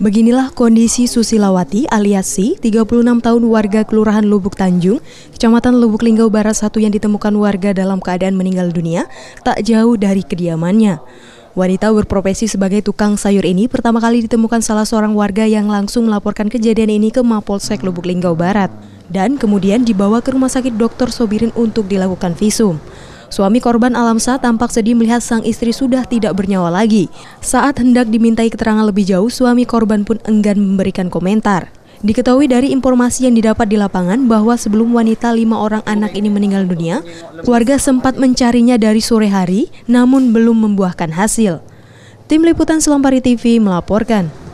Beginilah kondisi Susilawati alias Si, 36 tahun warga Kelurahan Lubuk Tanjung, Kecamatan Lubuk Linggau Barat 1 yang ditemukan warga dalam keadaan meninggal dunia, tak jauh dari kediamannya. Wanita berprofesi sebagai tukang sayur ini pertama kali ditemukan salah seorang warga yang langsung melaporkan kejadian ini ke Mapolsek Lubuk Linggau Barat dan kemudian dibawa ke Rumah Sakit Dr. Sobirin untuk dilakukan visum. Suami korban Alamsa tampak sedih melihat sang istri sudah tidak bernyawa lagi. Saat hendak dimintai keterangan lebih jauh, suami korban pun enggan memberikan komentar. Diketahui dari informasi yang didapat di lapangan bahwa sebelum wanita lima orang anak ini meninggal dunia, keluarga sempat mencarinya dari sore hari namun belum membuahkan hasil. Tim Liputan Selampari TV melaporkan.